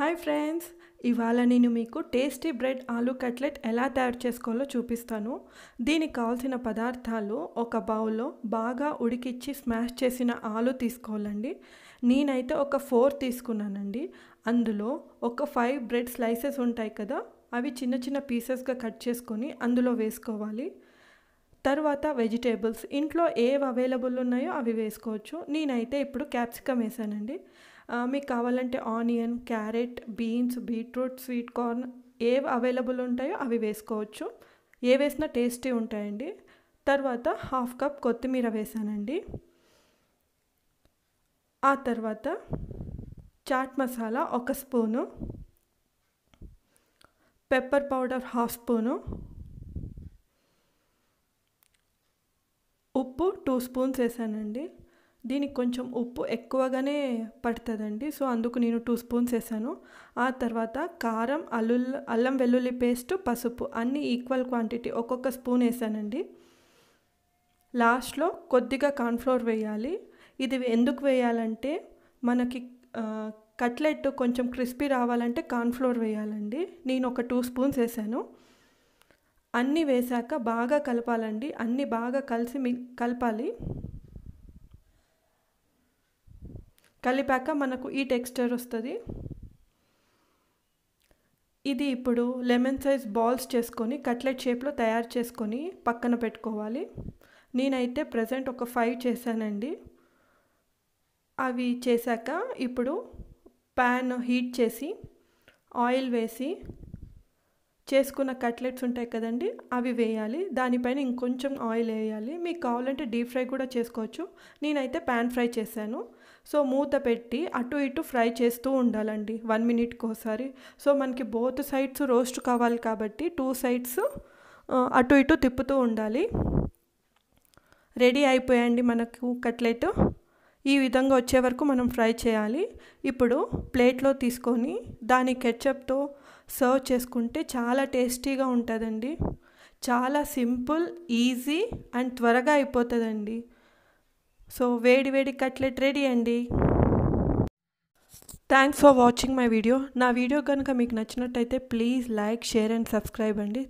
hi friends ఇవాళ నేను మీకు టేస్టీ బ్రెడ్ ఆలు కట్లెట్ ఎలా తయారు చేసుకోవాలో చూపిస్తాను దీనికి కావాల్సిన పదార్థాలు ఒక బౌల్లో బాగా ఉడికిచ్చి స్మాష్ చేసిన ఆలు తీసుకోవాలండి నేనైతే ఒక ఫోర్ తీసుకున్నానండి అందులో ఒక ఫైవ్ బ్రెడ్ స్లైసెస్ ఉంటాయి కదా అవి చిన్న చిన్న పీసెస్గా కట్ చేసుకొని అందులో వేసుకోవాలి తర్వాత వెజిటేబుల్స్ ఇంట్లో ఏవి అవైలబుల్ ఉన్నాయో అవి వేసుకోవచ్చు నేనైతే ఇప్పుడు క్యాప్సికమ్ వేసానండి మీకు కావాలంటే onion carrot beans beetroot sweet corn ఏవి అవైలబుల్ ఉంటాయో అవి వేసుకోవచ్చు ఏ వేసినా టేస్టీ ఉంటాయండి తర్వాత హాఫ్ కప్ కొత్తిమీర వేసానండి ఆ తర్వాత చాట్ మసాలా ఒక spoon pepper powder half spoon ఉప్పు టూ స్పూన్స్ వేసానండి దీనికి కొంచెం ఉప్పు ఎక్కువగానే పడుతుందండి సో అందుకు నేను టూ స్పూన్స్ వేసాను ఆ తర్వాత కారం అల్లు అల్లం వెల్లుల్లి పేస్ట్ పసుపు అన్నీ ఈక్వల్ క్వాంటిటీ ఒక్కొక్క స్పూన్ వేసానండి లాస్ట్లో కొద్దిగా కార్న్ఫ్లోర్ వేయాలి ఇది ఎందుకు వేయాలంటే మనకి కట్లెట్ కొంచెం క్రిస్పీ రావాలంటే కార్న్ఫ్లోర్ వేయాలండి నేను ఒక టూ స్పూన్స్ వేసాను అన్నీ వేశాక బాగా కలపాలండి అన్నీ బాగా కలిసి మి కలపాలి కలిపాక మనకు ఈ టెక్స్చర్ వస్తుంది ఇది ఇప్పుడు లెమన్ సైజ్ బాల్స్ చేసుకొని కట్లెట్ షేప్లో తయారు చేసుకొని పక్కన పెట్టుకోవాలి నేనైతే ప్రజెంట్ ఒక ఫైవ్ చేశానండి అవి చేశాక ఇప్పుడు ప్యాన్ హీట్ చేసి ఆయిల్ వేసి చేసుకున్న కట్లెట్స్ ఉంటాయి కదండి అవి వేయాలి దానిపైన ఇంకొంచెం ఆయిల్ వేయాలి మీకు కావాలంటే డీప్ ఫ్రై కూడా చేసుకోవచ్చు నేనైతే ప్యాన్ ఫ్రై చేశాను సో మూత పెట్టి అటు ఇటు ఫ్రై చేస్తూ ఉండాలండి వన్ మినిట్కి ఒకసారి సో మనకి బోత్ సైడ్స్ రోస్ట్ కావాలి కాబట్టి టూ సైడ్స్ అటు ఇటు తిప్పుతూ ఉండాలి రెడీ అయిపోయాయండి మనకు కట్లెట్ ఈ విధంగా వచ్చే వరకు మనం ఫ్రై చేయాలి ఇప్పుడు ప్లేట్లో తీసుకొని దాని కెచప్తో సర్వ్ చేసుకుంటే చాలా టేస్టీగా ఉంటుందండి చాలా సింపుల్ ఈజీ అండ్ త్వరగా అయిపోతుందండి సో వేడి వేడి కట్లెట్ రెడీ అండి thanks for watching my video నా వీడియో కనుక మీకు నచ్చినట్టయితే please like share and subscribe అండి